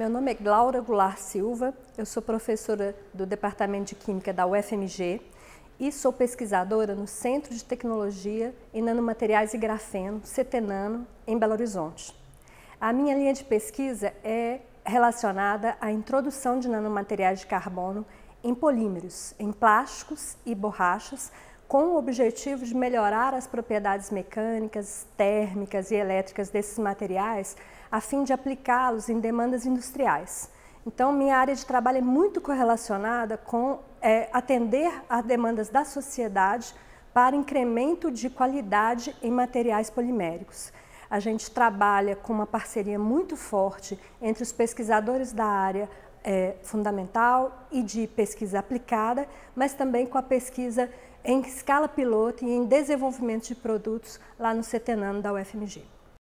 Meu nome é Glaura Goulart Silva, eu sou professora do Departamento de Química da UFMG e sou pesquisadora no Centro de Tecnologia em Nanomateriais e Grafeno, CETENANO, em Belo Horizonte. A minha linha de pesquisa é relacionada à introdução de nanomateriais de carbono em polímeros, em plásticos e borrachas, com o objetivo de melhorar as propriedades mecânicas, térmicas e elétricas desses materiais, a fim de aplicá-los em demandas industriais. Então, minha área de trabalho é muito correlacionada com é, atender às demandas da sociedade para incremento de qualidade em materiais poliméricos. A gente trabalha com uma parceria muito forte entre os pesquisadores da área, é, fundamental e de pesquisa aplicada, mas também com a pesquisa em escala piloto e em desenvolvimento de produtos lá no CETENAM da UFMG.